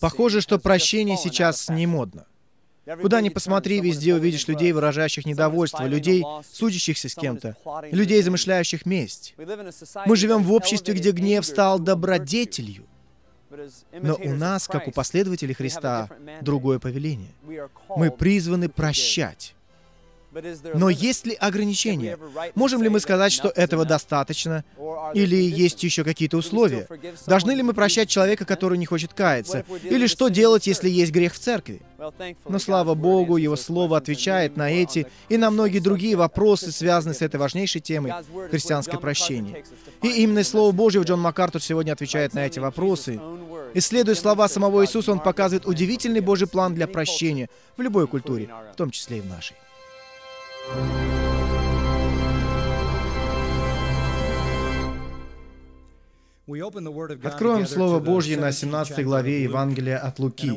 Похоже, что прощение сейчас не модно. Куда ни посмотри, везде увидишь людей, выражающих недовольство, людей, судящихся с кем-то, людей, замышляющих месть. Мы живем в обществе, где гнев стал добродетелью. Но у нас, как у последователей Христа, другое повеление. Мы призваны прощать. Но есть ли ограничения? Можем ли мы сказать, что этого достаточно? Или есть еще какие-то условия? Должны ли мы прощать человека, который не хочет каяться? Или что делать, если есть грех в церкви? Но слава Богу, Его Слово отвечает на эти и на многие другие вопросы, связанные с этой важнейшей темой — христианское прощение. И именно Слово Божье в Джон МакАртур сегодня отвечает на эти вопросы. Исследуя слова самого Иисуса, он показывает удивительный Божий план для прощения в любой культуре, в том числе и в нашей. Откроем Слово Божье на 17 главе Евангелия от Луки.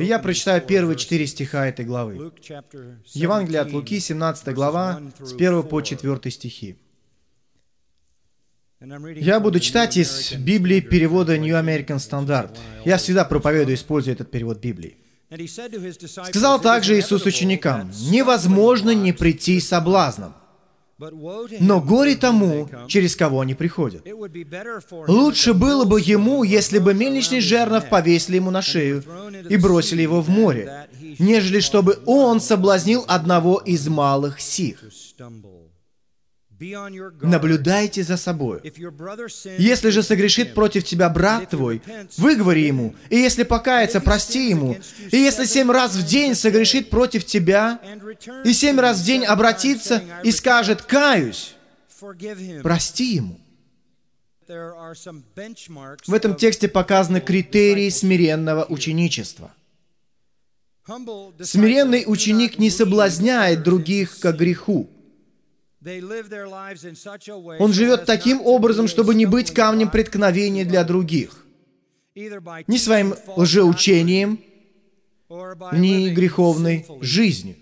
И я прочитаю первые четыре стиха этой главы. Евангелие от Луки, 17 глава, с 1 по 4 стихи. Я буду читать из Библии перевода New American Standard. Я всегда проповедую, используя этот перевод Библии. Сказал также Иисус ученикам, «Невозможно не прийти соблазном, но горе тому, через кого они приходят. Лучше было бы ему, если бы мельничный жернов повесили ему на шею и бросили его в море, нежели чтобы он соблазнил одного из малых сих». Наблюдайте за собой. Если же согрешит против тебя брат твой, выговори ему, и если покаяться, прости ему. И если семь раз в день согрешит против тебя, и семь раз в день обратится и скажет «каюсь», прости ему. В этом тексте показаны критерии смиренного ученичества. Смиренный ученик не соблазняет других к греху. Он живет таким образом, чтобы не быть камнем преткновения для других. Ни своим лжеучением, ни греховной жизнью.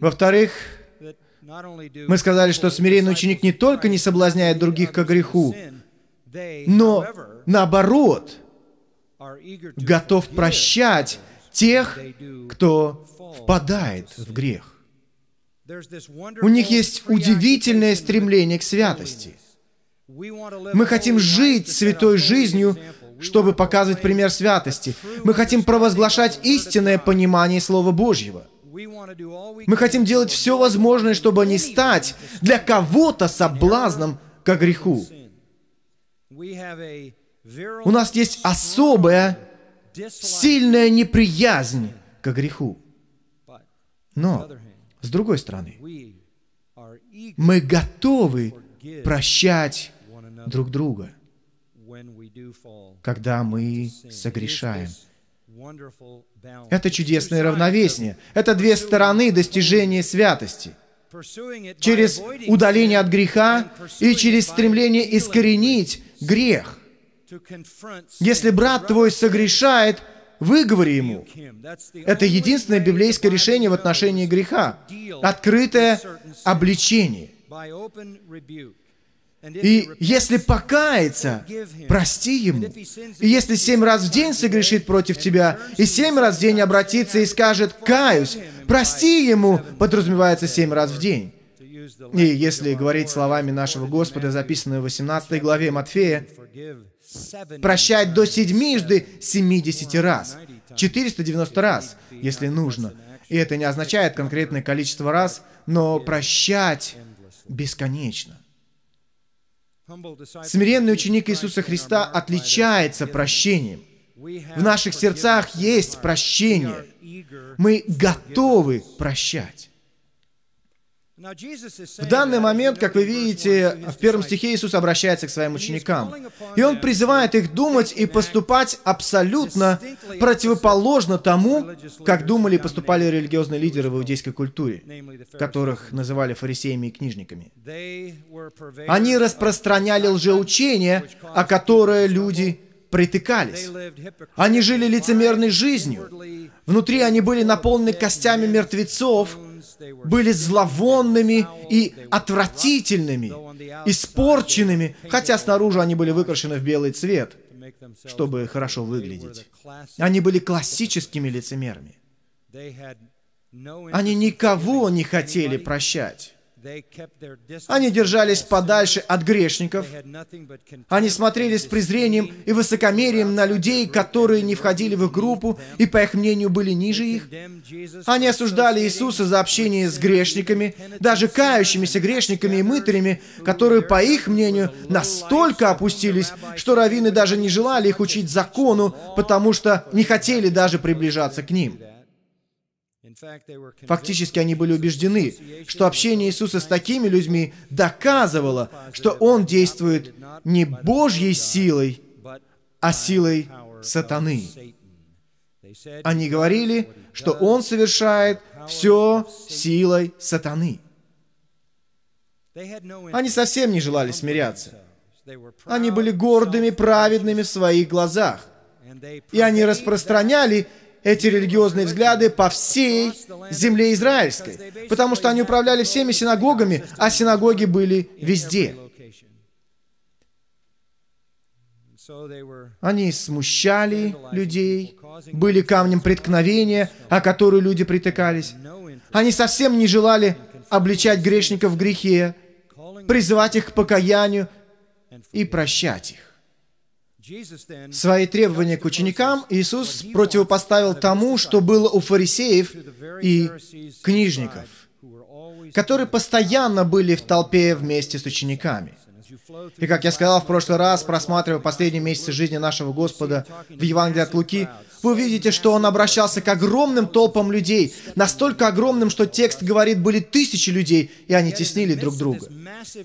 Во-вторых, мы сказали, что смиренный ученик не только не соблазняет других к греху, но наоборот готов прощать тех, кто впадает в грех. У них есть удивительное стремление к святости. Мы хотим жить святой жизнью, чтобы показывать пример святости. Мы хотим провозглашать истинное понимание Слова Божьего. Мы хотим делать все возможное, чтобы не стать для кого-то соблазном к греху. У нас есть особая, сильная неприязнь к греху. Но, с другой стороны, мы готовы прощать друг друга, когда мы согрешаем. Это чудесное равновесие. Это две стороны достижения святости. Через удаление от греха и через стремление искоренить грех. Если брат твой согрешает, выговори ему. Это единственное библейское решение в отношении греха. Открытое обличение. И если покаяться, прости ему. И если семь раз в день согрешит против тебя, и семь раз в день обратится и скажет «каюсь», прости ему, подразумевается семь раз в день. И если говорить словами нашего Господа, записанные в 18 главе Матфея, прощать до седьмижды 70 раз, 490 раз, если нужно. И это не означает конкретное количество раз, но прощать бесконечно. Смиренный ученик Иисуса Христа отличается прощением. В наших сердцах есть прощение. Мы готовы прощать. В данный момент, как вы видите, в первом стихе Иисус обращается к своим ученикам. И Он призывает их думать и поступать абсолютно противоположно тому, как думали и поступали религиозные лидеры в иудейской культуре, которых называли фарисеями и книжниками. Они распространяли лжеучение, о которое люди притыкались. Они жили лицемерной жизнью. Внутри они были наполнены костями мертвецов, были зловонными и отвратительными, испорченными, хотя снаружи они были выкрашены в белый цвет, чтобы хорошо выглядеть. Они были классическими лицемерами. Они никого не хотели прощать. Они держались подальше от грешников. Они смотрели с презрением и высокомерием на людей, которые не входили в их группу и, по их мнению, были ниже их. Они осуждали Иисуса за общение с грешниками, даже кающимися грешниками и мытарями, которые, по их мнению, настолько опустились, что раввины даже не желали их учить закону, потому что не хотели даже приближаться к ним. Фактически они были убеждены, что общение Иисуса с такими людьми доказывало, что Он действует не Божьей силой, а силой сатаны. Они говорили, что Он совершает все силой сатаны. Они совсем не желали смиряться. Они были гордыми, праведными в своих глазах. И они распространяли эти религиозные взгляды по всей земле израильской, потому что они управляли всеми синагогами, а синагоги были везде. Они смущали людей, были камнем преткновения, о который люди притыкались. Они совсем не желали обличать грешников в грехе, призывать их к покаянию и прощать их. Свои требования к ученикам Иисус противопоставил тому, что было у фарисеев и книжников, которые постоянно были в толпе вместе с учениками. И как я сказал в прошлый раз, просматривая последние месяцы жизни нашего Господа в Евангелии от Луки, вы увидите, что он обращался к огромным толпам людей, настолько огромным, что текст говорит, были тысячи людей, и они теснили друг друга.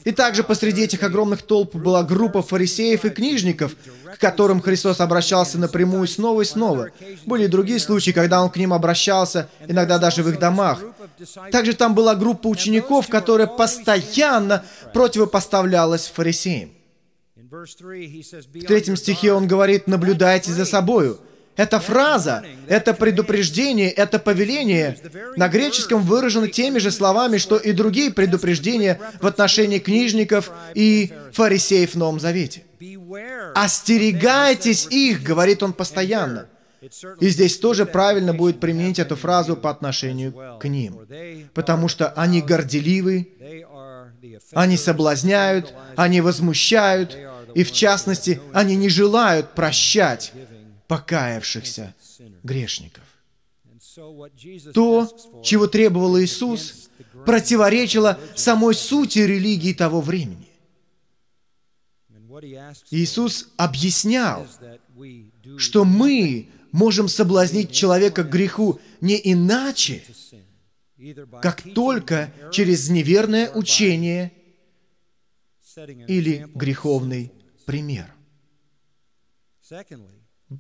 И также посреди этих огромных толп была группа фарисеев и книжников, к которым Христос обращался напрямую снова и снова. Были и другие случаи, когда он к ним обращался, иногда даже в их домах. Также там была группа учеников, которая постоянно противопоставлялась фарисеям. В третьем стихе он говорит, наблюдайте за собою. Эта фраза, это предупреждение, это повеление на греческом выражено теми же словами, что и другие предупреждения в отношении книжников и фарисеев в Новом Завете. «Остерегайтесь их», — говорит он постоянно. И здесь тоже правильно будет применить эту фразу по отношению к ним, потому что они горделивы, они соблазняют, они возмущают, и в частности, они не желают прощать покаявшихся грешников. То, чего требовал Иисус, противоречило самой сути религии того времени. Иисус объяснял, что мы можем соблазнить человека к греху не иначе, как только через неверное учение или греховный пример.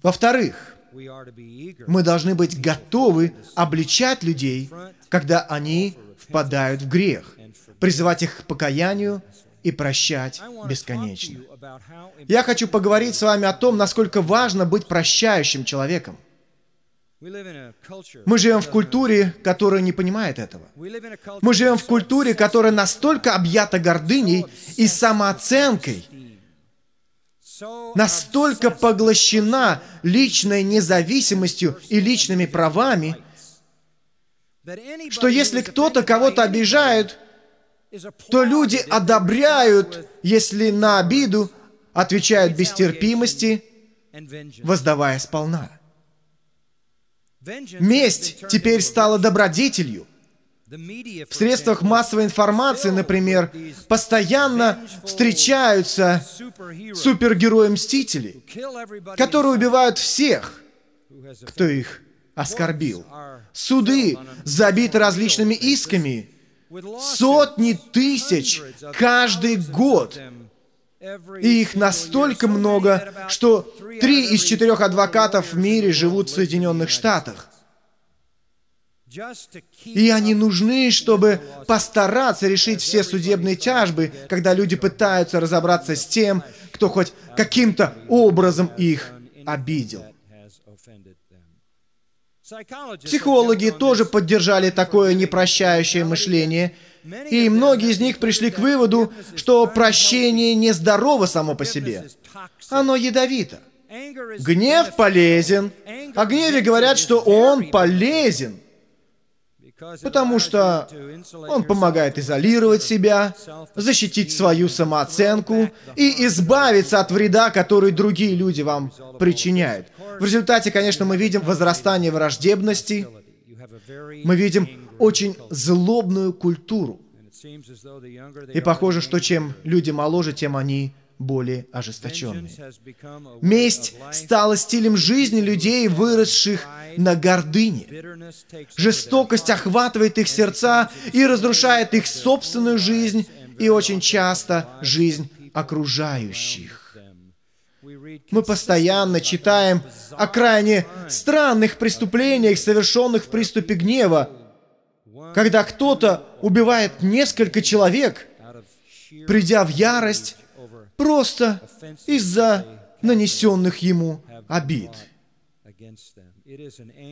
Во-вторых, мы должны быть готовы обличать людей, когда они впадают в грех, призывать их к покаянию и прощать бесконечно. Я хочу поговорить с вами о том, насколько важно быть прощающим человеком. Мы живем в культуре, которая не понимает этого. Мы живем в культуре, которая настолько объята гордыней и самооценкой – настолько поглощена личной независимостью и личными правами, что если кто-то кого-то обижает, то люди одобряют, если на обиду отвечают без терпимости, воздавая сполна. Месть теперь стала добродетелью – в средствах массовой информации, например, постоянно встречаются супергерои-мстители, которые убивают всех, кто их оскорбил. Суды забиты различными исками, сотни тысяч каждый год. И их настолько много, что три из четырех адвокатов в мире живут в Соединенных Штатах. И они нужны, чтобы постараться решить все судебные тяжбы, когда люди пытаются разобраться с тем, кто хоть каким-то образом их обидел. Психологи тоже поддержали такое непрощающее мышление, и многие из них пришли к выводу, что прощение нездорово само по себе. Оно ядовито. Гнев полезен. О а гневе говорят, что он полезен. Потому что он помогает изолировать себя, защитить свою самооценку и избавиться от вреда, который другие люди вам причиняют. В результате, конечно, мы видим возрастание враждебности, мы видим очень злобную культуру. И похоже, что чем люди моложе, тем они более ожесточенной. Месть стала стилем жизни людей, выросших на гордыне. Жестокость охватывает их сердца и разрушает их собственную жизнь и очень часто жизнь окружающих. Мы постоянно читаем о крайне странных преступлениях, совершенных в приступе гнева, когда кто-то убивает несколько человек, придя в ярость просто из-за нанесенных ему обид.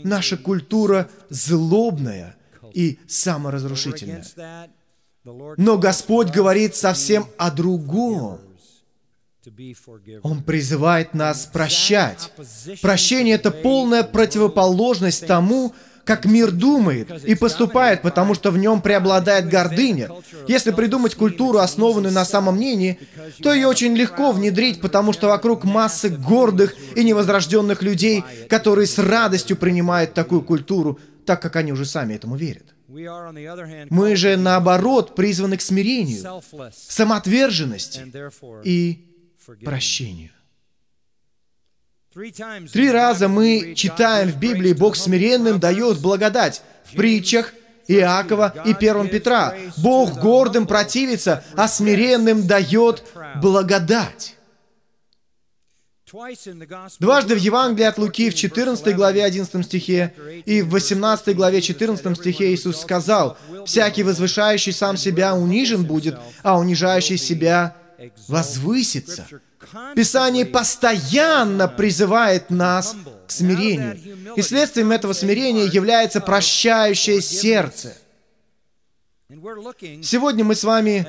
Наша культура злобная и саморазрушительная. Но Господь говорит совсем о другом. Он призывает нас прощать. Прощение – это полная противоположность тому, как мир думает и поступает, потому что в нем преобладает гордыня. Если придумать культуру, основанную на самом мнении, то ее очень легко внедрить, потому что вокруг массы гордых и невозрожденных людей, которые с радостью принимают такую культуру, так как они уже сами этому верят. Мы же, наоборот, призваны к смирению, самоотверженности и прощению. Три раза мы читаем в Библии, Бог смиренным дает благодать в притчах, Иакова и 1 Петра. Бог гордым противится, а смиренным дает благодать. Дважды в Евангелии от Луки в 14 главе 11 стихе и в 18 главе 14 стихе Иисус сказал, «Всякий возвышающий сам себя унижен будет, а унижающий себя возвысится». Писание постоянно призывает нас к смирению. И следствием этого смирения является прощающее сердце. Сегодня мы с вами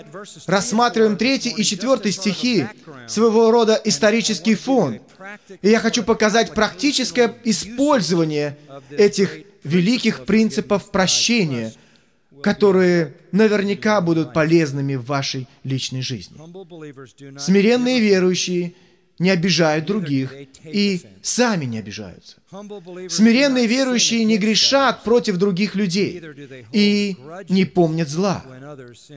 рассматриваем третий и четвертый стихи, своего рода исторический фон. И я хочу показать практическое использование этих великих принципов прощения – которые наверняка будут полезными в вашей личной жизни. Смиренные верующие не обижают других и сами не обижаются. Смиренные верующие не грешат против других людей и не помнят зла,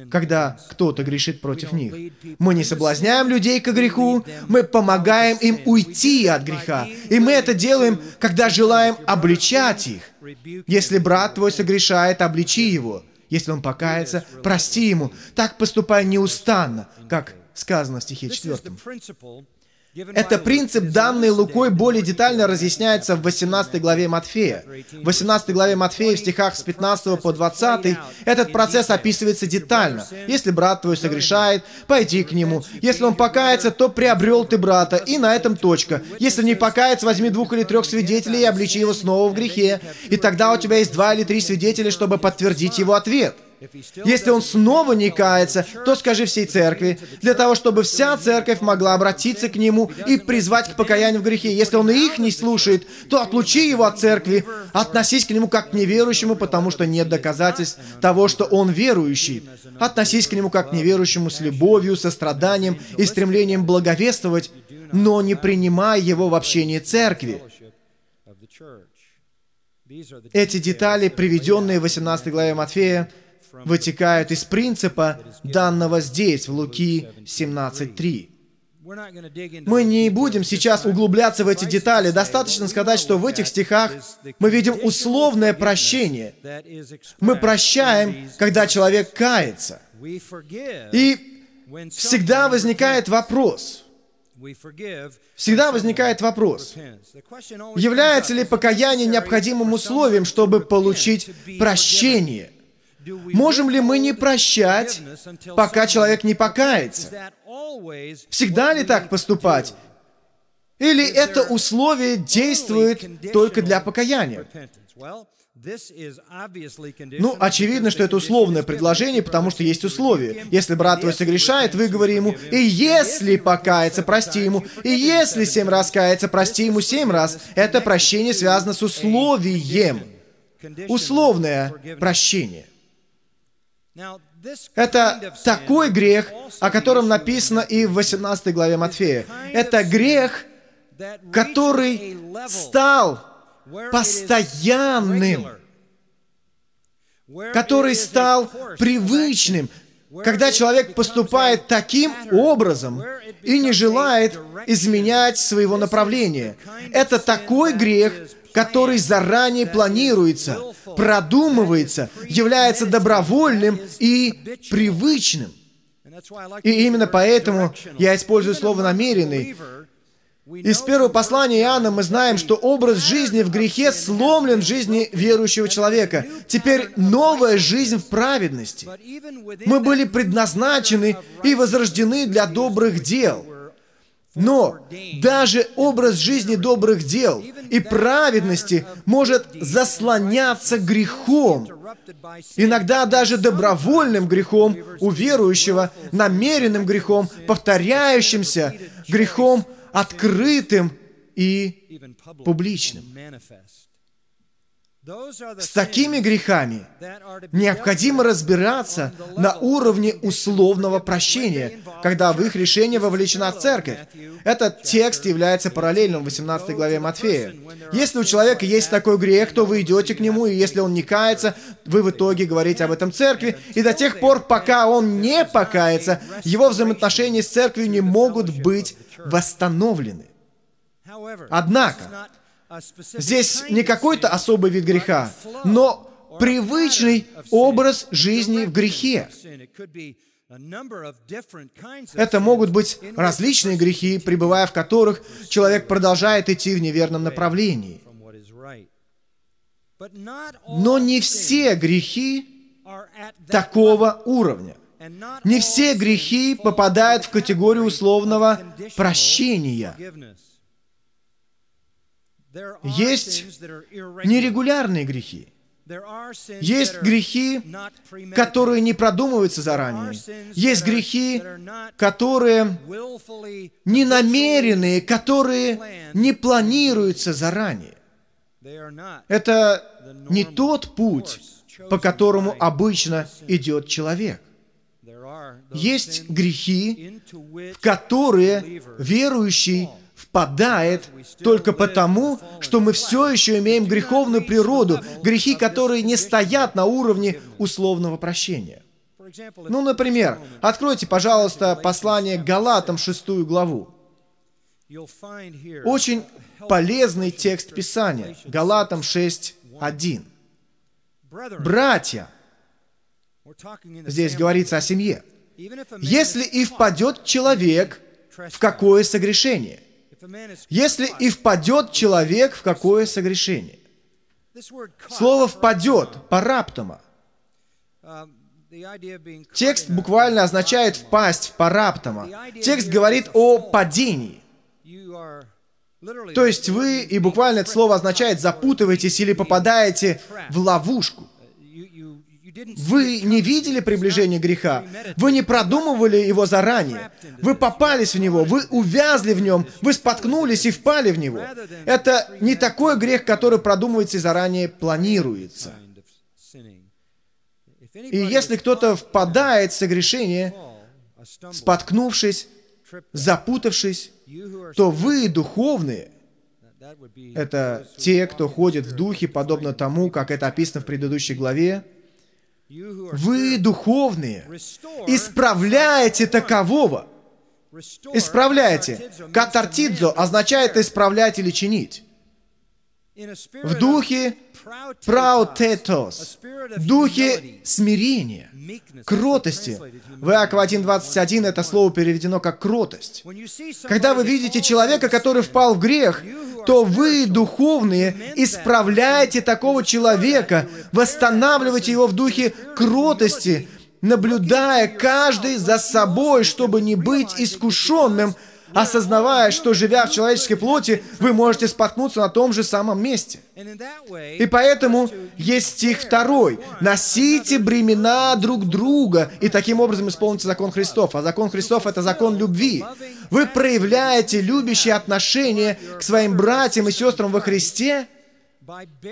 когда кто-то грешит против них. Мы не соблазняем людей к греху, мы помогаем им уйти от греха. И мы это делаем, когда желаем обличать их. Если брат твой согрешает, обличи его – если он покается, прости ему. Так поступай неустанно, как сказано в стихе 4. Это принцип, данный Лукой, более детально разъясняется в 18 главе Матфея. В 18 главе Матфея, в стихах с 15 по 20, этот процесс описывается детально. Если брат твой согрешает, пойди к нему. Если он покается, то приобрел ты брата, и на этом точка. Если не покается, возьми двух или трех свидетелей и обличи его снова в грехе. И тогда у тебя есть два или три свидетеля, чтобы подтвердить его ответ. Если он снова не кается, то скажи всей церкви, для того, чтобы вся церковь могла обратиться к нему и призвать к покаянию в грехе. Если он их не слушает, то отлучи его от церкви, относись к нему как к неверующему, потому что нет доказательств того, что он верующий. Относись к нему как к неверующему с любовью, состраданием и стремлением благовествовать, но не принимай его в общении церкви. Эти детали, приведенные в 18 главе Матфея, вытекают из принципа, данного здесь, в Луки 17.3. Мы не будем сейчас углубляться в эти детали. Достаточно сказать, что в этих стихах мы видим условное прощение. Мы прощаем, когда человек кается. И всегда возникает вопрос. Всегда возникает вопрос, является ли покаяние необходимым условием, чтобы получить прощение – Можем ли мы не прощать, пока человек не покается? Всегда ли так поступать? Или это условие действует только для покаяния? Ну, очевидно, что это условное предложение, потому что есть условие. Если брат твой согрешает, вы говори ему, и если покается, прости ему, и если семь раз кается, прости ему семь раз. Это прощение связано с условием. Условное прощение. Это такой грех, о котором написано и в 18 главе Матфея. Это грех, который стал постоянным, который стал привычным, когда человек поступает таким образом и не желает изменять своего направления. Это такой грех, который заранее планируется, продумывается, является добровольным и привычным. И именно поэтому я использую слово «намеренный». Из первого послания Иоанна мы знаем, что образ жизни в грехе сломлен в жизни верующего человека. Теперь новая жизнь в праведности. Мы были предназначены и возрождены для добрых дел. Но даже образ жизни добрых дел и праведности может заслоняться грехом, иногда даже добровольным грехом у верующего, намеренным грехом, повторяющимся грехом, открытым и публичным. С такими грехами необходимо разбираться на уровне условного прощения, когда в их решение вовлечена церковь. Этот текст является параллельным в 18 главе Матфея. Если у человека есть такой грех, то вы идете к нему, и если он не кается, вы в итоге говорите об этом церкви, и до тех пор, пока он не покается, его взаимоотношения с церковью не могут быть восстановлены. Однако, Здесь не какой-то особый вид греха, но привычный образ жизни в грехе. Это могут быть различные грехи, пребывая в которых человек продолжает идти в неверном направлении. Но не все грехи такого уровня. Не все грехи попадают в категорию условного прощения. Есть нерегулярные грехи. Есть грехи, которые не продумываются заранее. Есть грехи, которые не намеренные, которые не планируются заранее. Это не тот путь, по которому обычно идет человек. Есть грехи, в которые верующий падает только потому, что мы все еще имеем греховную природу, грехи, которые не стоят на уровне условного прощения. Ну, например, откройте, пожалуйста, послание Галатам, шестую главу. Очень полезный текст Писания. Галатам 6.1. «Братья», здесь говорится о семье, «если и впадет человек в какое согрешение, если и впадет человек в какое согрешение. Слово «впадет» параптома. Текст буквально означает «впасть» в параптома. Текст говорит о падении. То есть вы, и буквально это слово означает «запутываетесь» или «попадаете в ловушку». Вы не видели приближение греха. Вы не продумывали его заранее. Вы попались в него, вы увязли в нем, вы споткнулись и впали в него. Это не такой грех, который продумывается и заранее планируется. И если кто-то впадает в согрешение, споткнувшись, запутавшись, то вы, духовные, это те, кто ходит в духе, подобно тому, как это описано в предыдущей главе, вы духовные. Исправляете такового. исправляете. Катартидзо означает исправлять или чинить. В духе праутетос, духе смирения, кротости. В Иакова 1.21 это слово переведено как «кротость». Когда вы видите человека, который впал в грех, то вы, духовные, исправляете такого человека, восстанавливаете его в духе кротости, наблюдая каждый за собой, чтобы не быть искушенным – осознавая, что живя в человеческой плоти, вы можете споткнуться на том же самом месте. И поэтому есть стих второй. «Носите бремена друг друга, и таким образом исполните закон Христов». А закон Христов — это закон любви. Вы проявляете любящие отношения к своим братьям и сестрам во Христе,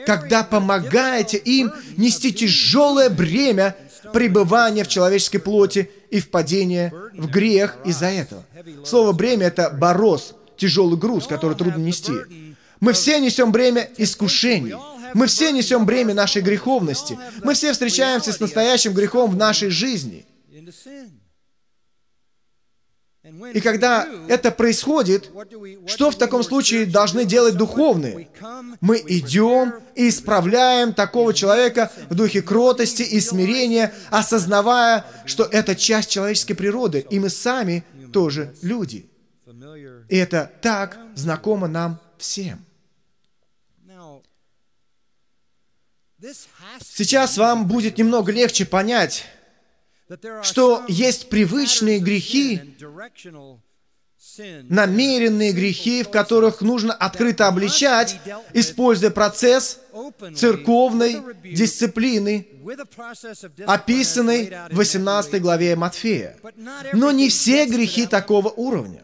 когда помогаете им нести тяжелое бремя пребывания в человеческой плоти и впадение в грех из-за этого. Слово «бремя» — это «борос», тяжелый груз, который трудно нести. Мы все несем бремя искушений. Мы все несем бремя нашей греховности. Мы все встречаемся с настоящим грехом в нашей жизни. И когда это происходит, что в таком случае должны делать духовные? Мы идем и исправляем такого человека в духе кротости и смирения, осознавая, что это часть человеческой природы, и мы сами тоже люди. И это так знакомо нам всем. Сейчас вам будет немного легче понять, что есть привычные грехи, намеренные грехи, в которых нужно открыто обличать, используя процесс церковной дисциплины, описанный в 18 главе Матфея. Но не все грехи такого уровня.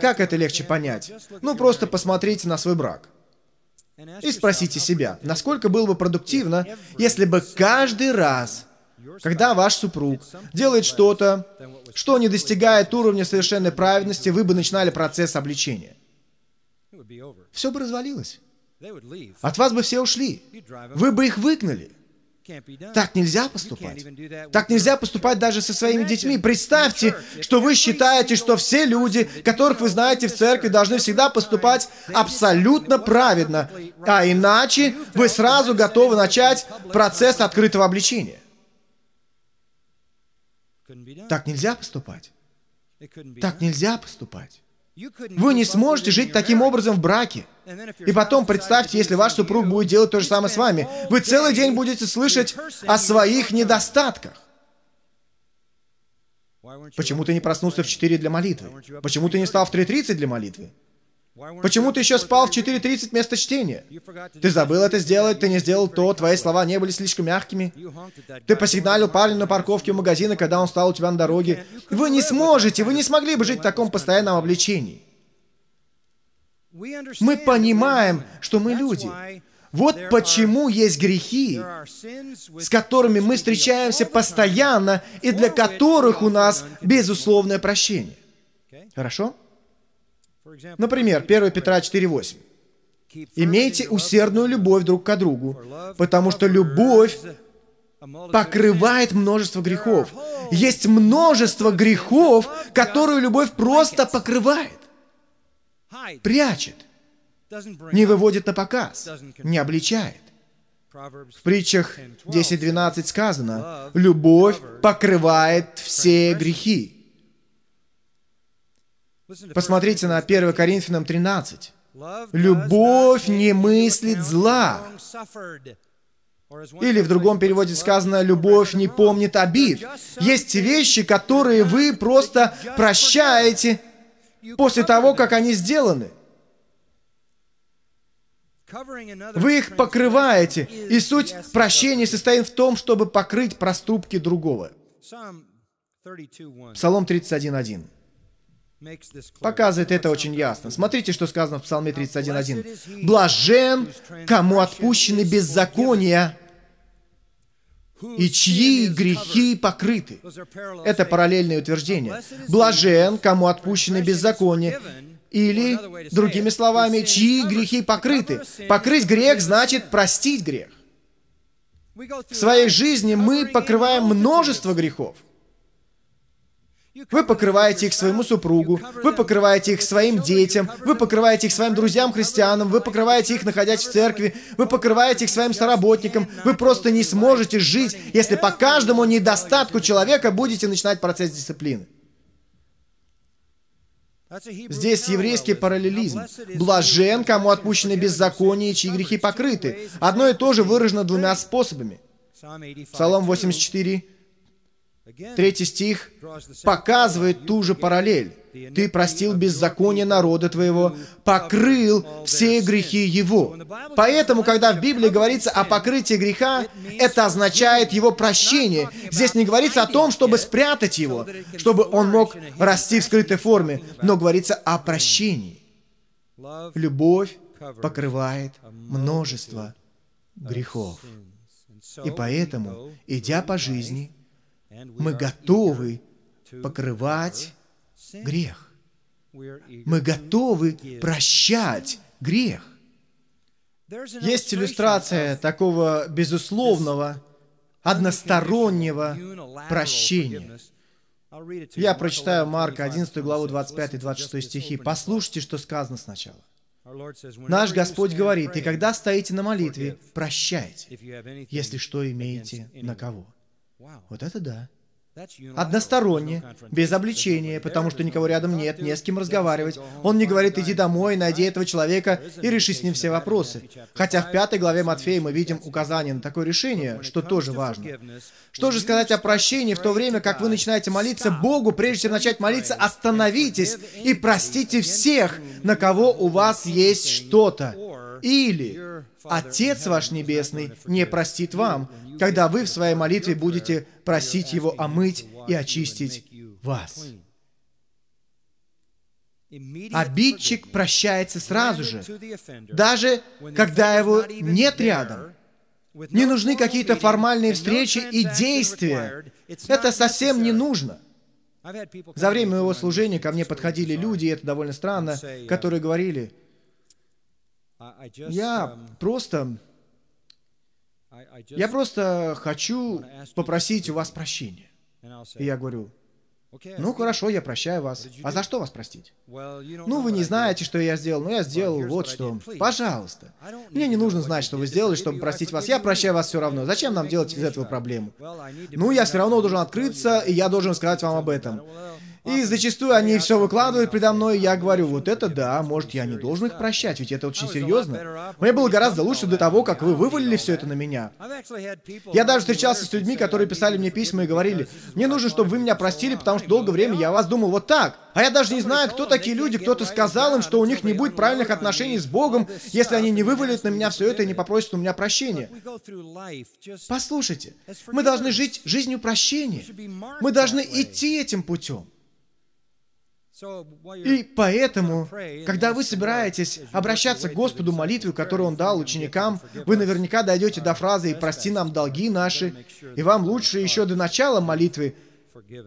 Как это легче понять? Ну, просто посмотрите на свой брак. И спросите себя, насколько было бы продуктивно, если бы каждый раз – когда ваш супруг делает что-то, что не достигает уровня совершенной праведности, вы бы начинали процесс обличения. Все бы развалилось. От вас бы все ушли. Вы бы их выгнали. Так нельзя поступать. Так нельзя поступать даже со своими детьми. Представьте, что вы считаете, что все люди, которых вы знаете в церкви, должны всегда поступать абсолютно праведно, а иначе вы сразу готовы начать процесс открытого обличения. Так нельзя поступать. Так нельзя поступать. Вы не сможете жить таким образом в браке. И потом представьте, если ваш супруг будет делать то же самое с вами, вы целый день будете слышать о своих недостатках. Почему ты не проснулся в 4 для молитвы? Почему ты не стал в 3.30 для молитвы? Почему ты еще спал в 4.30 вместо чтения? Ты забыл это сделать, ты не сделал то, твои слова не были слишком мягкими. Ты посигналил парню на парковке у магазина, когда он стал у тебя на дороге. Вы не сможете, вы не смогли бы жить в таком постоянном обличении. Мы понимаем, что мы люди. Вот почему есть грехи, с которыми мы встречаемся постоянно и для которых у нас безусловное прощение. Хорошо? Например, 1 Петра 4.8. «Имейте усердную любовь друг к другу, потому что любовь покрывает множество грехов. Есть множество грехов, которую любовь просто покрывает, прячет, не выводит на показ, не обличает. В притчах 10.12 сказано, «Любовь покрывает все грехи». Посмотрите на 1 Коринфянам 13. Любовь не мыслит зла. Или в другом переводе сказано, любовь не помнит обид. Есть вещи, которые вы просто прощаете после того, как они сделаны. Вы их покрываете, и суть прощения состоит в том, чтобы покрыть проступки другого. Псалом 31.1 показывает это очень ясно. Смотрите, что сказано в Псалме 31.1. «Блажен, кому отпущены беззакония, и чьи грехи покрыты». Это параллельное утверждение. «Блажен, кому отпущены беззакония, или, другими словами, чьи грехи покрыты. Покрыть грех значит простить грех. В своей жизни мы покрываем множество грехов. Вы покрываете их своему супругу, вы покрываете их своим детям, вы покрываете их своим друзьям-христианам, вы покрываете их, находясь в церкви, вы покрываете их своим соработникам. Вы просто не сможете жить, если по каждому недостатку человека будете начинать процесс дисциплины. Здесь еврейский параллелизм. Блажен, кому отпущены беззаконие, чьи грехи покрыты. Одно и то же выражено двумя способами. Псалом 84, Третий стих показывает ту же параллель. «Ты простил беззаконие народа твоего, покрыл все грехи его». Поэтому, когда в Библии говорится о покрытии греха, это означает его прощение. Здесь не говорится о том, чтобы спрятать его, чтобы он мог расти в скрытой форме, но говорится о прощении. Любовь покрывает множество грехов. И поэтому, идя по жизни, мы готовы покрывать грех. Мы готовы прощать грех. Есть иллюстрация такого безусловного, одностороннего прощения. Я прочитаю Марка 11 главу 25 и 26 стихи. Послушайте, что сказано сначала. Наш Господь говорит, и когда стоите на молитве, прощайте, если что имеете на кого. Вот это да. Односторонне, без обличения, потому что никого рядом нет, не с кем разговаривать. Он не говорит «иди домой, найди этого человека и реши с ним все вопросы». Хотя в пятой главе Матфея мы видим указание на такое решение, что тоже важно. Что же сказать о прощении в то время, как вы начинаете молиться Богу, прежде чем начать молиться, остановитесь и простите всех, на кого у вас есть что-то. Или Отец ваш Небесный не простит вам, когда вы в своей молитве будете просить Его омыть и очистить вас. Обидчик прощается сразу же, даже когда его нет рядом. Не нужны какие-то формальные встречи и действия. Это совсем не нужно. За время моего служения ко мне подходили люди, и это довольно странно, которые говорили, я um, просто... Я просто хочу попросить у вас прощения. И я говорю, ну хорошо, я прощаю вас. А за что вас простить? Ну вы не знаете, что я сделал, но ну, я сделал вот что. Пожалуйста. Мне не нужно знать, что вы сделали, чтобы простить вас. Я прощаю вас все равно. Зачем нам делать из этого проблему? Ну я все равно должен открыться, и я должен сказать вам об этом. И зачастую они все выкладывают предо мной, и я говорю, вот это да, может, я не должен их прощать, ведь это очень серьезно. Мне было гораздо лучше до того, как вы вывалили все это на меня. Я даже встречался с людьми, которые писали мне письма и говорили, мне нужно, чтобы вы меня простили, потому что долгое время я о вас думал вот так. А я даже не знаю, кто такие люди, кто-то сказал им, что у них не будет правильных отношений с Богом, если они не вывалят на меня все это и не попросят у меня прощения. Послушайте, мы должны жить жизнью прощения. Мы должны идти этим путем. И поэтому, когда вы собираетесь обращаться к Господу молитву, которую Он дал ученикам, вы наверняка дойдете uh, до фразы «И прости нам долги наши», и вам лучше еще до начала молитвы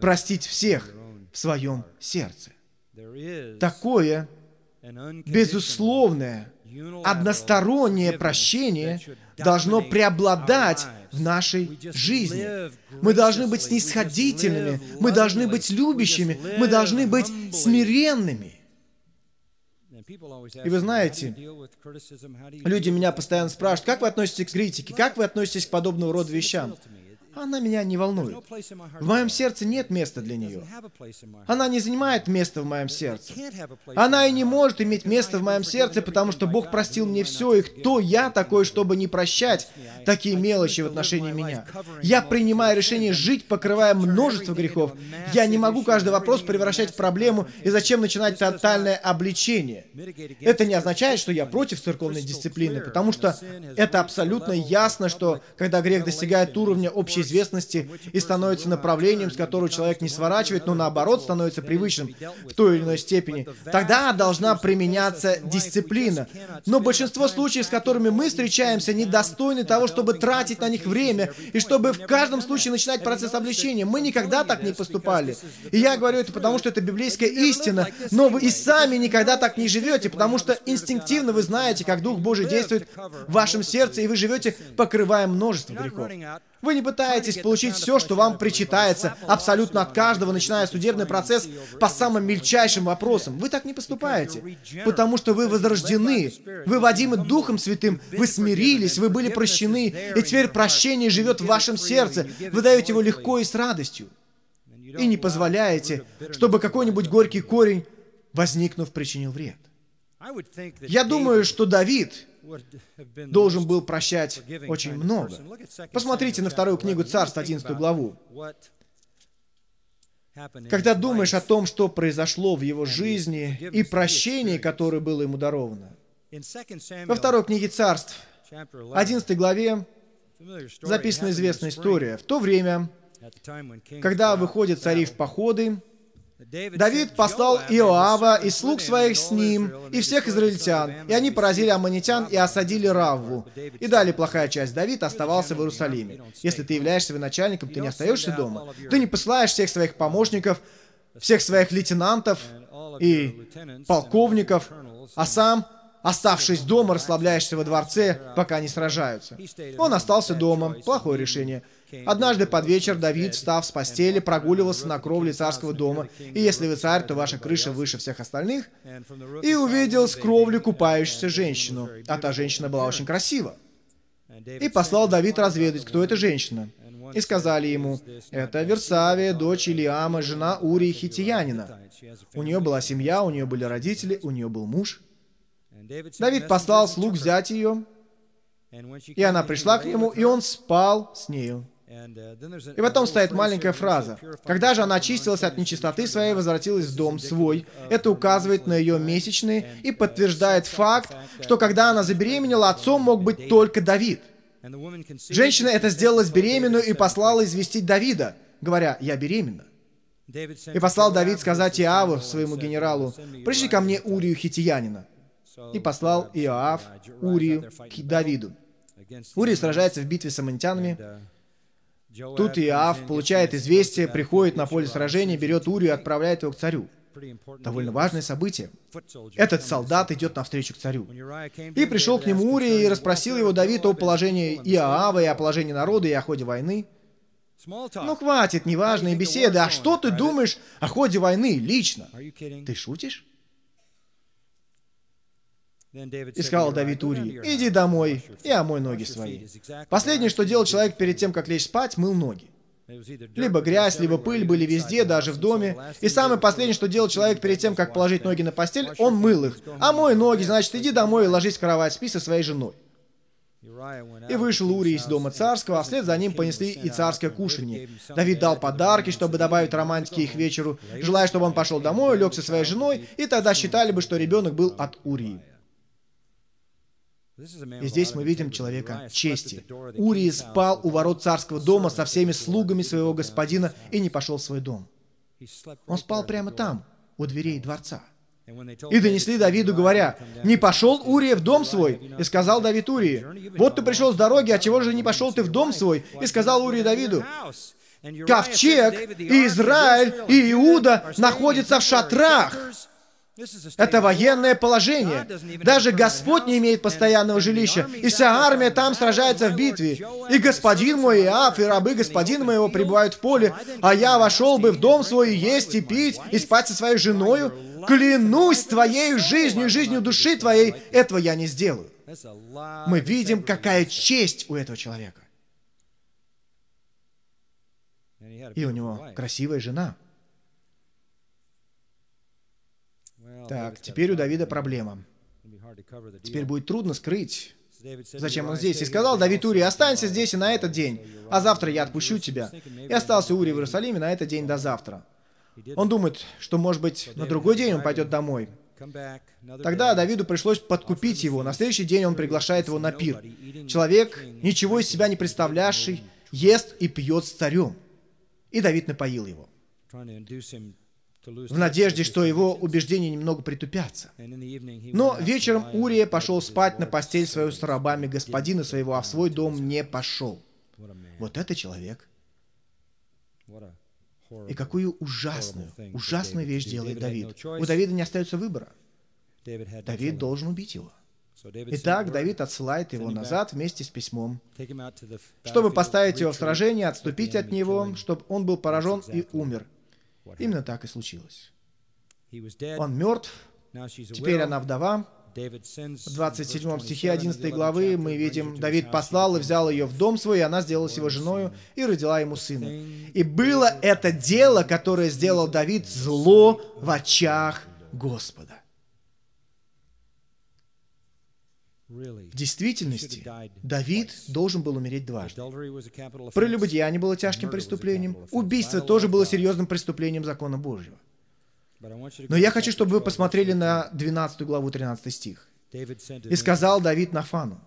простить всех в своем сердце. Такое безусловное, одностороннее прощение должно преобладать в нашей жизни. Мы должны быть снисходительными, мы должны быть любящими, мы должны быть смиренными. И вы знаете, люди меня постоянно спрашивают, как вы относитесь к критике, как вы относитесь к подобного рода вещам она меня не волнует. В моем сердце нет места для нее. Она не занимает места в моем сердце. Она и не может иметь места в моем сердце, потому что Бог простил мне все, и кто я такой, чтобы не прощать такие мелочи в отношении меня? Я принимаю решение жить, покрывая множество грехов. Я не могу каждый вопрос превращать в проблему, и зачем начинать тотальное обличение? Это не означает, что я против церковной дисциплины, потому что это абсолютно ясно, что когда грех достигает уровня общей известности и становится направлением, с которого человек не сворачивает, но наоборот становится привычным в той или иной степени, тогда должна применяться дисциплина. Но большинство случаев, с которыми мы встречаемся, недостойны того, чтобы тратить на них время и чтобы в каждом случае начинать процесс обличения. Мы никогда так не поступали. И я говорю это потому, что это библейская истина, но вы и сами никогда так не живете, потому что инстинктивно вы знаете, как Дух Божий действует в вашем сердце, и вы живете, покрывая множество грехов. Вы не пытаетесь получить все, что вам причитается, абсолютно от каждого, начиная судебный процесс по самым мельчайшим вопросам. Вы так не поступаете, потому что вы возрождены, вы водимы Духом Святым, вы смирились, вы были прощены, и теперь прощение живет в вашем сердце, вы даете его легко и с радостью. И не позволяете, чтобы какой-нибудь горький корень, возникнув, причинил вред. Я думаю, что Давид, должен был прощать очень много. Посмотрите на вторую книгу Царств, 11 главу. Когда думаешь о том, что произошло в его жизни и прощении, которое было ему даровано. Во второй книге Царств, 11 главе, записана известная история. В то время, когда выходят цари в походы, Давид послал а Иоава и слуг своих с ним, и всех израильтян, и они поразили аммонитян и осадили Равву. И дали плохая часть. Давид оставался в Иерусалиме. Если ты являешься начальником, ты не остаешься дома. Ты не посылаешь всех своих помощников, всех своих лейтенантов и полковников, а сам Оставшись дома, расслабляешься во дворце, пока они сражаются. Он остался дома. Плохое решение. Однажды под вечер Давид, встав с постели, прогуливался на кровле царского дома. И если вы царь, то ваша крыша выше всех остальных. И увидел с кровли купающуюся женщину. А та женщина была очень красива. И послал Давид разведать, кто эта женщина. И сказали ему, это Версавия, дочь Илиама, жена Урии Хитиянина. У нее была семья, у нее были родители, у нее был муж. Давид послал слуг взять ее, и она пришла к нему, и он спал с нею. Uh, и потом стоит маленькая фраза. «Когда же она очистилась от нечистоты своей, возвратилась в дом свой». Uh, это указывает на ее месячные и uh, подтверждает факт, что когда она забеременела, отцом мог быть только Давид. Женщина это сделала беременную и послала известить Давида, говоря «Я беременна». И послал Давид сказать Иаву, своему генералу, «Пришли ко мне Урию Хитиянина» и послал Иоав Урию к Давиду. Урий сражается в битве с амантянами. Тут Иоав получает известие, приходит на поле сражения, берет Урию и отправляет его к царю. Довольно важное событие. Этот солдат идет навстречу к царю. И пришел к нему Урия и расспросил его Давид о положении Иоава и о положении народа и о ходе войны. Ну хватит неважные беседы, а что ты думаешь о ходе войны лично? Ты шутишь? И сказал Давид Ури, иди домой и омой ноги свои. Последнее, что делал человек перед тем, как лечь спать, мыл ноги. Либо грязь, либо пыль были везде, даже в доме. И самое последнее, что делал человек перед тем, как положить ноги на постель, он мыл их. А мой ноги, значит, иди домой и ложись в кровать, спи со своей женой. И вышел Ури из дома царского, а вслед за ним понесли и царское кушанье. Давид дал подарки, чтобы добавить романтики их вечеру, желая, чтобы он пошел домой, лег со своей женой, и тогда считали бы, что ребенок был от Урии. И здесь мы видим человека чести. Урии спал у ворот царского дома со всеми слугами своего господина и не пошел в свой дом. Он спал прямо там, у дверей дворца. И донесли Давиду, говоря, «Не пошел Урия в дом свой?» И сказал Давид Урии, «Вот ты пришел с дороги, а чего же не пошел ты в дом свой?» И сказал Урия Давиду, «Ковчег, и Израиль, и Иуда находятся в шатрах, это военное положение. Даже Господь не имеет постоянного жилища, и вся армия там сражается в битве. И господин мой Иав, и рабы господина моего пребывают в поле, а я вошел бы в дом свой есть, и пить, и спать со своей женою. Клянусь твоей жизнью и жизнью души твоей, этого я не сделаю. Мы видим, какая честь у этого человека. И у него красивая жена. Так, теперь у Давида проблема. Теперь будет трудно скрыть, зачем он здесь. И сказал Давид Ури, останься здесь и на этот день, а завтра я отпущу тебя. И остался Ури в Иерусалиме на этот день до завтра. Он думает, что, может быть, на другой день он пойдет домой. Тогда Давиду пришлось подкупить его. На следующий день он приглашает его на пир. Человек, ничего из себя не представлявший, ест и пьет с царем. И Давид напоил его в надежде, что его убеждения немного притупятся. Но вечером Урия пошел спать на постель свою с рабами господина своего, а в свой дом не пошел. Вот это человек. И какую ужасную, ужасную вещь делает Давид. У Давида не остается выбора. Давид должен убить его. Итак, Давид отсылает его назад вместе с письмом, чтобы поставить его в сражение, отступить от него, чтобы он был поражен и умер. Именно так и случилось. Он мертв, теперь она вдова. В 27 стихе 11 главы мы видим, Давид послал и взял ее в дом свой, и она сделала его женою и родила ему сына. И было это дело, которое сделал Давид зло в очах Господа. В действительности, Давид должен был умереть дважды. Прелюбодеяние было тяжким преступлением, убийство тоже было серьезным преступлением закона Божьего. Но я хочу, чтобы вы посмотрели на 12 главу 13 стих. «И сказал Давид Нафану,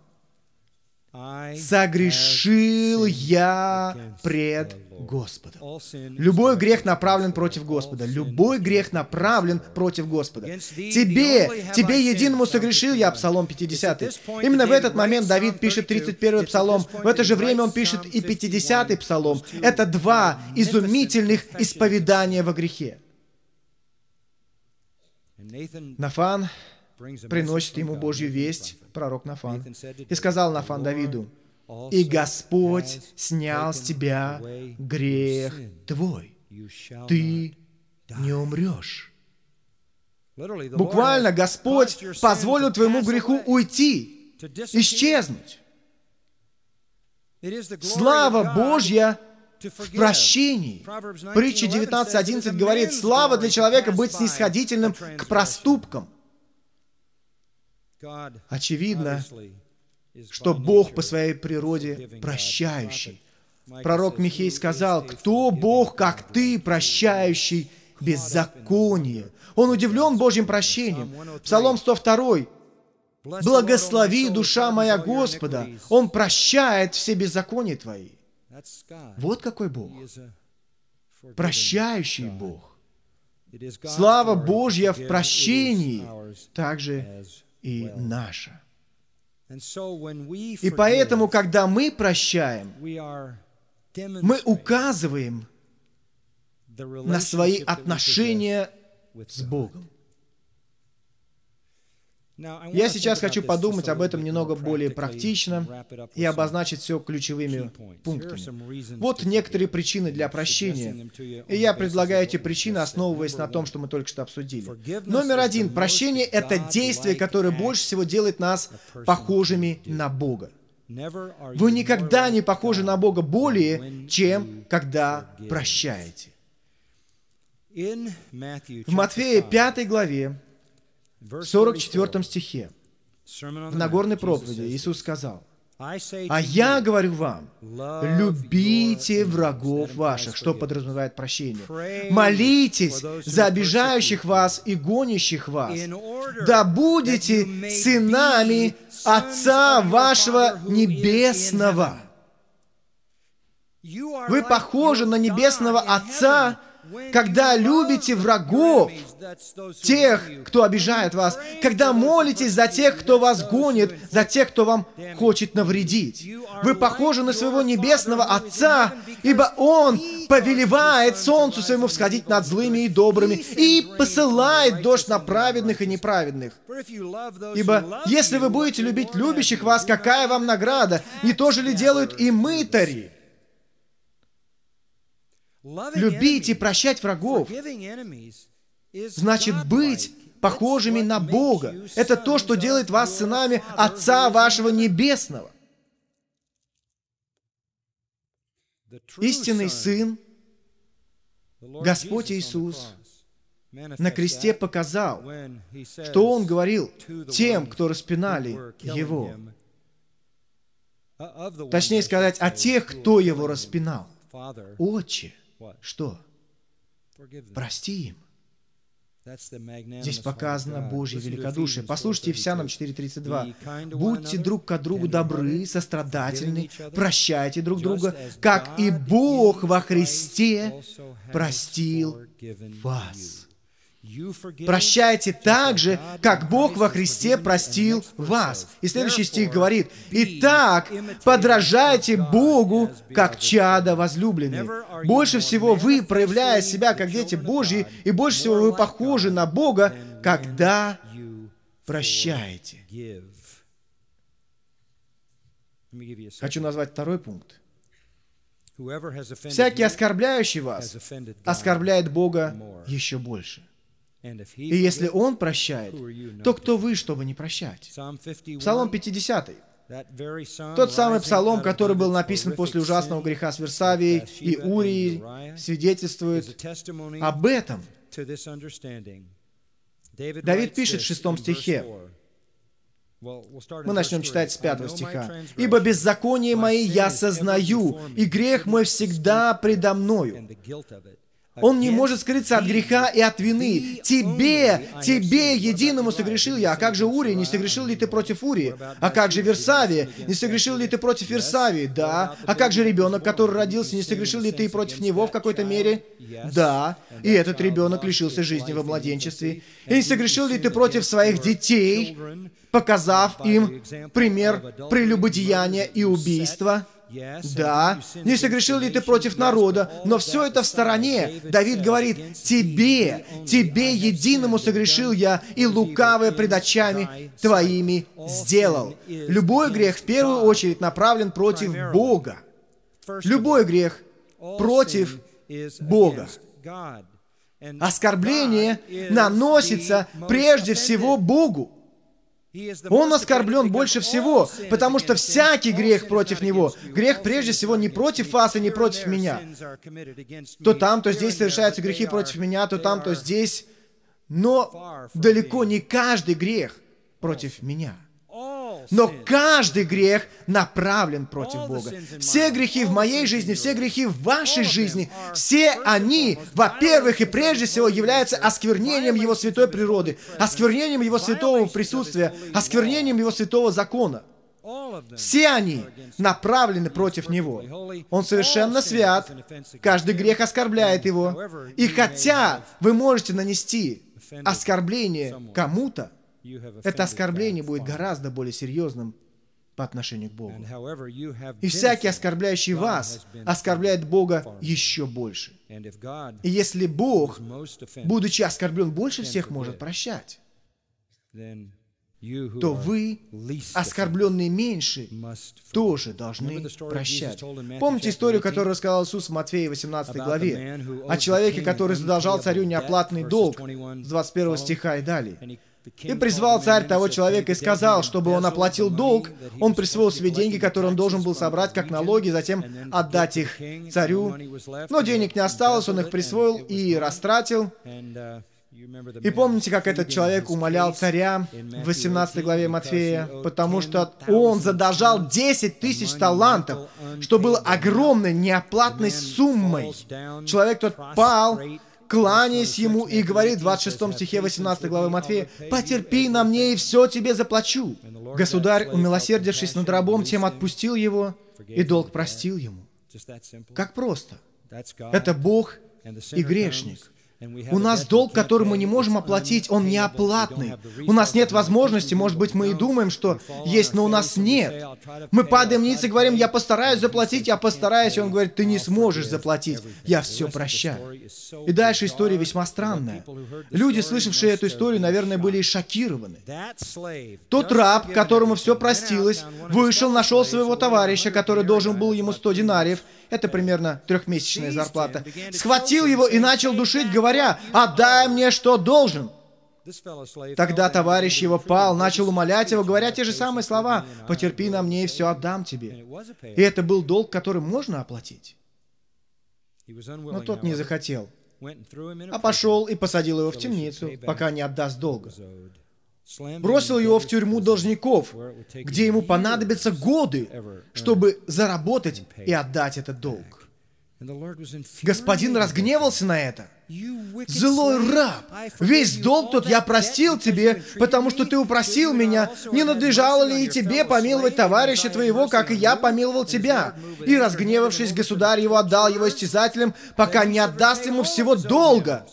Согрешил я пред Господом. Любой грех направлен против Господа. Любой грех направлен против Господа. Тебе, тебе единому согрешил я, Псалом 50. Именно в этот момент Давид пишет 31-й Псалом. В это же время он пишет и 50-й Псалом. Это два изумительных исповедания во грехе. Нафан приносит ему Божью весть пророк Нафан. И сказал Нафан Давиду, «И Господь снял с тебя грех твой. Ты не умрешь». Буквально Господь позволил твоему греху уйти, исчезнуть. Слава Божья в прощении. Притча 19.11 говорит, «Слава для человека быть снисходительным к проступкам». Очевидно, что Бог по своей природе прощающий. Пророк Михей сказал, «Кто Бог, как ты, прощающий беззаконие?» Он удивлен Божьим прощением. Oh Псалом 102. «Благослови, душа моя Господа, Он прощает все беззакония твои». Вот какой Бог. Прощающий Бог. Слава Божья в прощении, также и наше. И поэтому, когда мы прощаем, мы указываем на свои отношения с Богом. Я сейчас хочу подумать об этом немного более практично и обозначить все ключевыми пунктами. Вот некоторые причины для прощения. И я предлагаю эти причины, основываясь на том, что мы только что обсудили. Номер один. Прощение — это действие, которое больше всего делает нас похожими на Бога. Вы никогда не похожи на Бога более, чем когда прощаете. В Матфея 5 главе в 44 стихе, в Нагорной проповеди, Иисус сказал, «А я говорю вам, любите врагов ваших», что подразумевает прощение. «Молитесь за обижающих вас и гонящих вас, да будете сынами Отца вашего Небесного». Вы похожи на Небесного Отца, когда любите врагов, тех, кто обижает вас, когда молитесь за тех, кто вас гонит, за тех, кто вам хочет навредить. Вы похожи на своего небесного Отца, ибо Он повелевает солнцу своему всходить над злыми и добрыми и посылает дождь на праведных и неправедных. Ибо если вы будете любить любящих вас, какая вам награда? Не то же ли делают и мытари? Любить и прощать врагов значит быть похожими на Бога. Это то, что делает вас сынами Отца вашего Небесного. Истинный Сын, Господь Иисус, на кресте показал, что Он говорил тем, кто распинали Его. Uh, Точнее сказать, о тех, кто Его распинал. Отче, что? Прости им. Здесь показано Божье великодушие. Послушайте Ефсянам 4.32. «Будьте друг к другу добры, сострадательны, прощайте друг друга, как и Бог во Христе простил вас». Прощайте так же, как Бог во Христе простил вас. И следующий стих говорит, «Итак, подражайте Богу, как чада возлюбленные». Больше всего вы, проявляя себя как дети Божьи, и больше всего вы похожи на Бога, когда прощаете. Хочу назвать второй пункт. Всякий оскорбляющий вас оскорбляет Бога еще больше. И если Он прощает, то кто вы, чтобы не прощать? Псалом 50. Тот самый псалом, который был написан после ужасного греха с Версавией и Урии, свидетельствует об этом. Давид пишет в шестом стихе, мы начнем читать с пятого стиха. «Ибо беззаконие мои я сознаю, и грех мой всегда предо мною. Он не может скрыться от греха и от вины. Тебе, тебе, единому согрешил я. А как же Урия? Не согрешил ли ты против Урии? А как же Версавия? Не согрешил ли ты против Версавии? Да. А как же ребенок, который родился? Не согрешил ли ты против него в какой-то мере? Да. И этот ребенок лишился жизни во младенчестве. И не согрешил ли ты против своих детей, показав им пример прелюбодеяния и убийства? Да, не ну, согрешил ли ты против народа, но все это в стороне. Давид говорит, тебе, тебе единому согрешил я, и лукавое пред очами твоими сделал. Любой грех в первую очередь направлен против Бога. Любой грех против Бога. Оскорбление наносится прежде всего Богу. Он оскорблен больше всего, потому что всякий грех против него, грех прежде всего не против вас и не против меня. То там, то здесь совершаются грехи против меня, то там, то здесь. Но далеко не каждый грех против меня. Но каждый грех направлен против Бога. Все грехи в моей жизни, все грехи в вашей жизни, все они, во-первых и прежде всего, являются осквернением Его святой природы, осквернением Его святого присутствия, осквернением Его святого закона. Все они направлены против Него. Он совершенно свят, каждый грех оскорбляет Его. И хотя вы можете нанести оскорбление кому-то, это оскорбление будет гораздо более серьезным по отношению к Богу. И всякий, оскорбляющий вас, оскорбляет Бога еще больше. И если Бог, будучи оскорблен больше всех, может прощать, то вы, оскорбленные меньше, тоже должны прощать. Помните историю, которую рассказал Иисус в Матфея 18 главе, о человеке, который задолжал царю неоплатный долг с 21 стиха и далее. И призвал царь того человека и сказал, чтобы он оплатил долг, он присвоил себе деньги, которые он должен был собрать как налоги, затем отдать их царю. Но денег не осталось, он их присвоил и растратил. И помните, как этот человек умолял царя в 18 главе Матфея, потому что он задолжал 10 тысяч талантов, что было огромной неоплатной суммой. Человек тот пал, кланяясь ему и говорит в 26 стихе 18 главы Матфея, «Потерпи на мне, и все тебе заплачу». Государь, умилосердившись над рабом, тем отпустил его, и долг простил ему. Как просто. Это Бог и грешник. У нас долг, который мы не можем оплатить, он неоплатный. У нас нет возможности, может быть, мы и думаем, что есть, но у нас нет. Мы падаем ниц и говорим, я постараюсь заплатить, я постараюсь. И он говорит, ты не сможешь заплатить, я все прощаю. И дальше история весьма странная. Люди, слышавшие эту историю, наверное, были шокированы. Тот раб, которому все простилось, вышел, нашел своего товарища, который должен был ему 100 динариев, это э, примерно трехмесячная зарплата. Схватил его и начал душить, говоря, «Отдай мне, что должен». Тогда товарищ его пал, начал умолять его, говоря те же самые слова, «Потерпи на мне, и все отдам тебе». И это был долг, который можно оплатить. Но тот не захотел, а пошел и посадил его в темницу, пока не отдаст долга бросил его в тюрьму должников, где ему понадобятся годы, чтобы заработать и отдать этот долг. Господин разгневался на это. Злой раб, весь долг тот я простил тебе, потому что ты упросил меня, не надлежало ли и тебе помиловать товарища твоего, как и я помиловал тебя. И разгневавшись, государь его отдал его истязателям, пока не отдаст ему всего долга.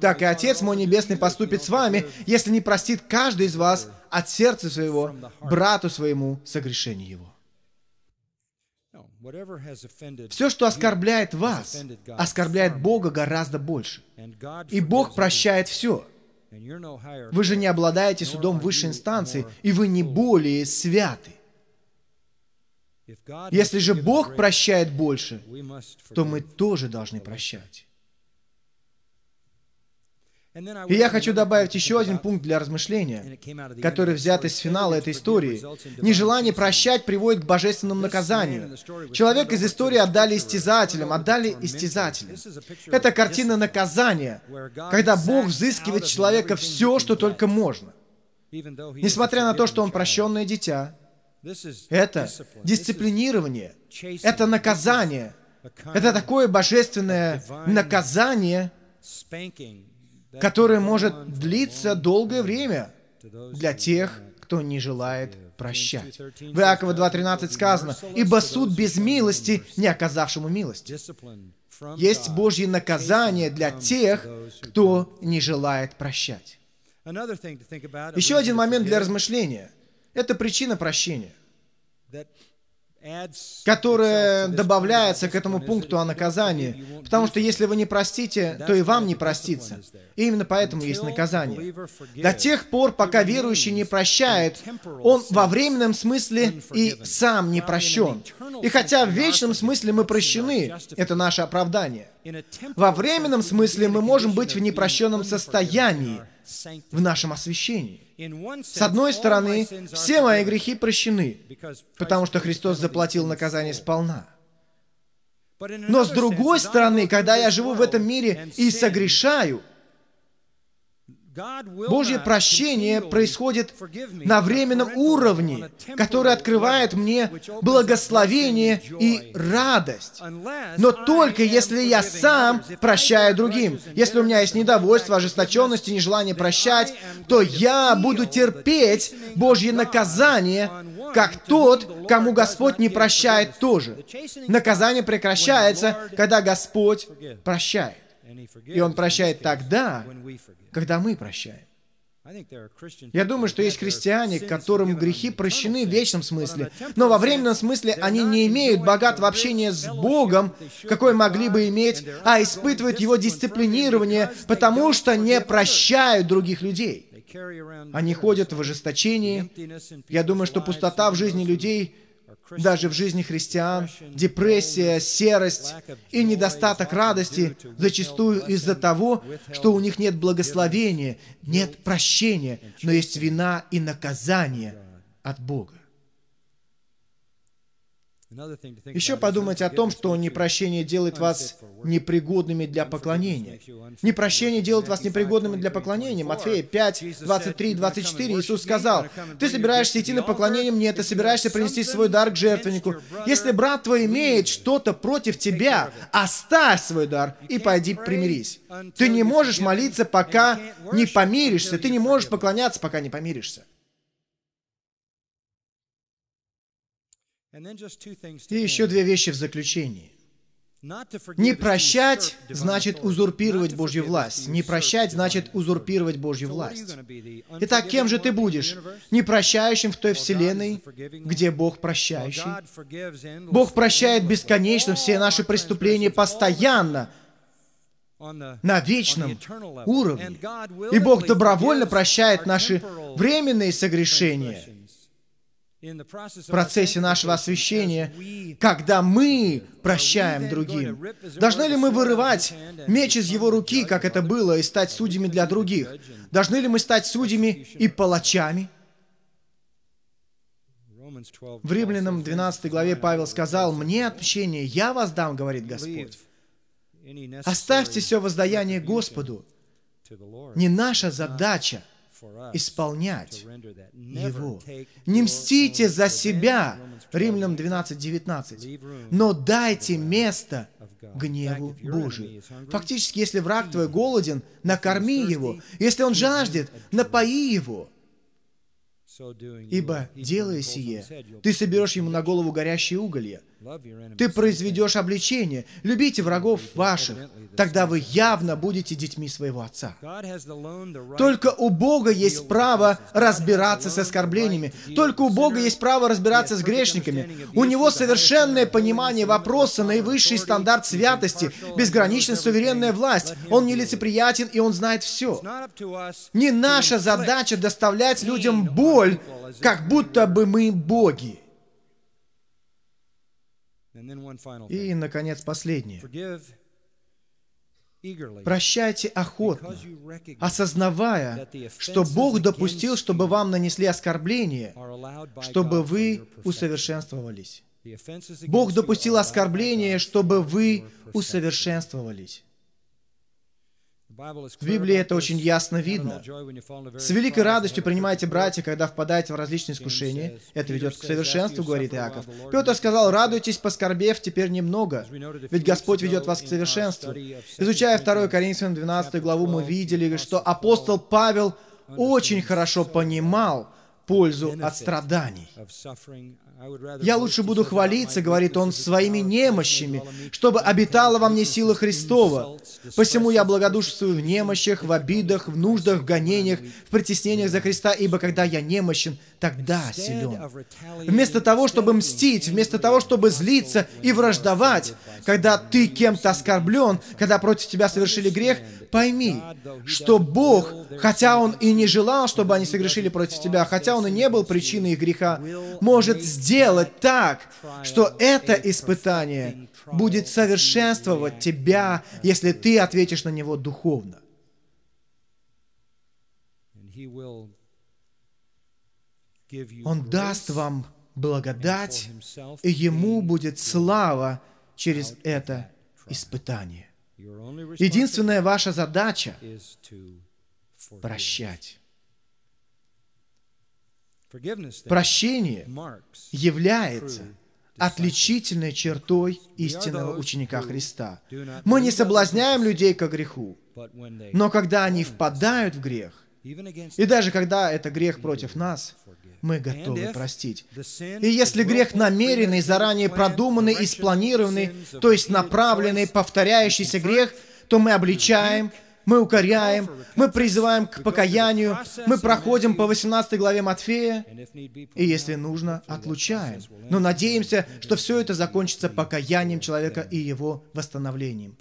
Так и Отец мой Небесный поступит с вами, если не простит каждый из вас от сердца своего, брату своему согрешение его. Все, что оскорбляет вас, оскорбляет Бога гораздо больше. И Бог прощает все. Вы же не обладаете судом высшей инстанции, и вы не более святы. Если же Бог прощает больше, то мы тоже должны прощать. И я хочу добавить еще один пункт для размышления, который взят из финала этой истории. Нежелание прощать приводит к божественному наказанию. Человек из истории отдали истязателям, отдали истязателям. Это картина наказания, когда Бог взыскивает с человека все, что только можно. Несмотря на то, что он прощенное дитя, это дисциплинирование, это наказание, это такое божественное наказание, которое может длиться долгое время для тех, кто не желает прощать. В Иакова 2.13 сказано, «Ибо суд без милости, не оказавшему милости». Есть Божье наказание для тех, кто не желает прощать. Еще один момент для размышления. Это причина прощения которое добавляется к этому пункту о наказании. Потому что если вы не простите, то и вам не простится. И именно поэтому есть наказание. До тех пор, пока верующий не прощает, он во временном смысле и сам не прощен. И хотя в вечном смысле мы прощены, это наше оправдание. Во временном смысле мы можем быть в непрощенном состоянии, в нашем освящении. С одной стороны, все мои грехи прощены, потому что Христос заплатил наказание сполна. Но с другой стороны, когда я живу в этом мире и согрешаю, Божье прощение происходит на временном уровне, которое открывает мне благословение и радость. Но только если я сам прощаю другим. Если у меня есть недовольство, ожесточенность и нежелание прощать, то я буду терпеть Божье наказание, как тот, кому Господь не прощает тоже. Наказание прекращается, когда Господь прощает. И Он прощает тогда, когда мы прощаем. Я думаю, что есть христиане, которым грехи прощены в вечном смысле, но во временном смысле они не имеют богатого общения с Богом, какой могли бы иметь, а испытывают его дисциплинирование, потому что не прощают других людей. Они ходят в ожесточении. Я думаю, что пустота в жизни людей – даже в жизни христиан, депрессия, серость и недостаток радости зачастую из-за того, что у них нет благословения, нет прощения, но есть вина и наказание от Бога. Еще подумать о том, что непрощение делает вас непригодными для поклонения. Непрощение делает вас непригодными для поклонения. Матфея 5, 23, 24 Иисус сказал, «Ты собираешься идти на поклонение мне, ты собираешься принести свой дар к жертвеннику. Если брат твой имеет что-то против тебя, оставь свой дар и пойди примирись. Ты не можешь молиться, пока не помиришься. Ты не можешь поклоняться, пока не помиришься». И еще две вещи в заключении. Не прощать значит узурпировать Божью власть. Не прощать значит узурпировать Божью власть. Итак, кем же ты будешь? не прощающим в той вселенной, где Бог прощающий. Бог прощает бесконечно все наши преступления постоянно, на вечном уровне. И Бог добровольно прощает наши временные согрешения – в процессе нашего освящения, когда мы прощаем другим? Должны ли мы вырывать меч из его руки, как это было, и стать судьями для других? Должны ли мы стать судьями и палачами? В Римлянам 12 главе Павел сказал, «Мне отмщение, я воздам, говорит Господь». Оставьте все воздаяние Господу. Не наша задача – исполнять его. Не мстите за себя, Римлянам 12:19, но дайте место гневу Божию. Фактически, если враг твой голоден, накорми его. Если он жаждет, напои его. Ибо, делая сие, ты соберешь ему на голову горящие уголья, ты произведешь обличение. Любите врагов ваших. Тогда вы явно будете детьми своего Отца. Только у Бога есть право разбираться с оскорблениями. Только у Бога есть право разбираться с грешниками. У Него совершенное понимание вопроса, наивысший стандарт святости, безграничная суверенная власть. Он нелицеприятен, и Он знает все. Не наша задача доставлять людям боль, как будто бы мы боги. И, наконец, последнее. Прощайте охотно, осознавая, что Бог допустил, чтобы вам нанесли оскорбление, чтобы вы усовершенствовались. Бог допустил оскорбление, чтобы вы усовершенствовались. В Библии это очень ясно видно. С великой радостью принимайте, братья, когда впадаете в различные искушения. Это ведет к совершенству, говорит Иаков. Петр сказал, радуйтесь, поскорбев, теперь немного, ведь Господь ведет вас к uh, совершенству. Изучая 2 Коринфянам 12 главу, мы видели, что апостол Павел очень хорошо понимал, пользу от страданий. Я лучше буду хвалиться, говорит он, своими немощами, чтобы обитала во мне сила Христова. Посему я благодушствую в немощах, в обидах, в нуждах, в гонениях, в притеснениях за Христа, ибо когда я немощен, тогда силен. Вместо того, чтобы мстить, вместо того, чтобы злиться и враждовать, когда ты кем-то оскорблен, когда против тебя совершили грех, пойми, что Бог, хотя Он и не желал, чтобы они согрешили против тебя, хотя Он и не был причиной их греха, может сделать так, что это испытание будет совершенствовать тебя, если ты ответишь на него духовно. Он даст вам благодать, и Ему будет слава через это испытание. Единственная ваша задача – прощать. Прощение является отличительной чертой истинного ученика Христа. Мы не соблазняем людей ко греху, но когда они впадают в грех, и даже когда это грех против нас, мы готовы простить. И если грех намеренный, заранее продуманный и спланированный, то есть направленный, повторяющийся грех, то мы обличаем, мы укоряем, мы призываем к покаянию, мы проходим по 18 главе Матфея, и если нужно, отлучаем. Но надеемся, что все это закончится покаянием человека и его восстановлением.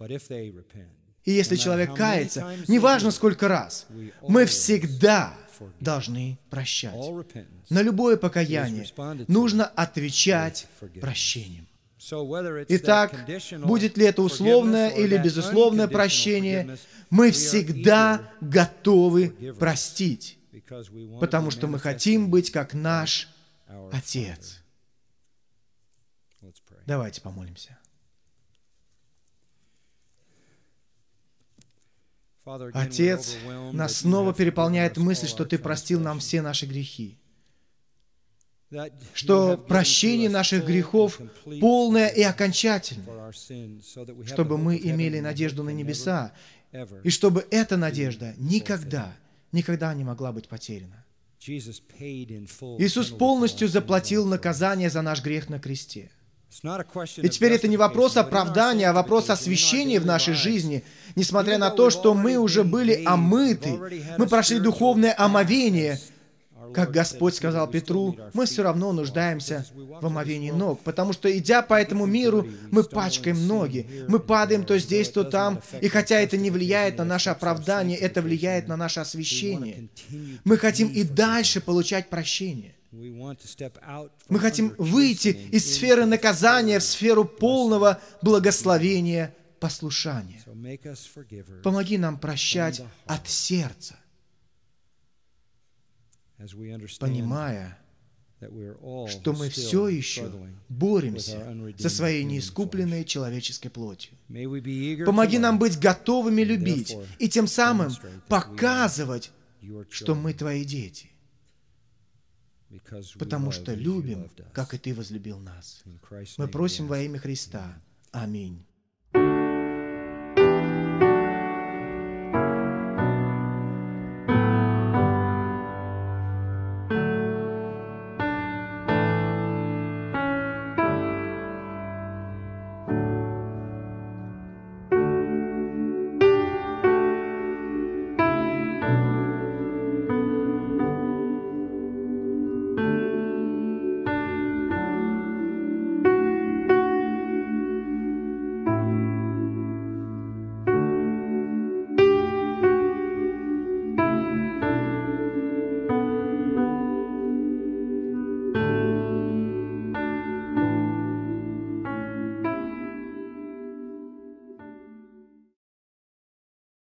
И если человек кается, неважно сколько раз, мы всегда должны прощать. На любое покаяние нужно отвечать прощением. Итак, будет ли это условное или безусловное прощение, мы всегда готовы простить, потому что мы хотим быть как наш Отец. Давайте помолимся. Отец, нас снова переполняет мысль, что Ты простил нам все наши грехи что прощение наших грехов полное и окончательное, чтобы мы имели надежду на небеса, и чтобы эта надежда никогда, никогда не могла быть потеряна. Иисус полностью заплатил наказание за наш грех на кресте. И теперь это не вопрос оправдания, а вопрос освящения в нашей жизни. Несмотря на то, что мы уже были омыты, мы прошли духовное омовение. Как Господь сказал Петру, мы все равно нуждаемся в омовении ног, потому что, идя по этому миру, мы пачкаем ноги, мы падаем то здесь, то там, и хотя это не влияет на наше оправдание, это влияет на наше освящение. Мы хотим и дальше получать прощение. Мы хотим выйти из сферы наказания в сферу полного благословения послушания. Помоги нам прощать от сердца, понимая, что мы все еще боремся со своей неискупленной человеческой плотью. Помоги нам быть готовыми любить и тем самым показывать, что мы Твои дети потому что любим, как и Ты возлюбил нас. Мы просим во имя Христа. Аминь.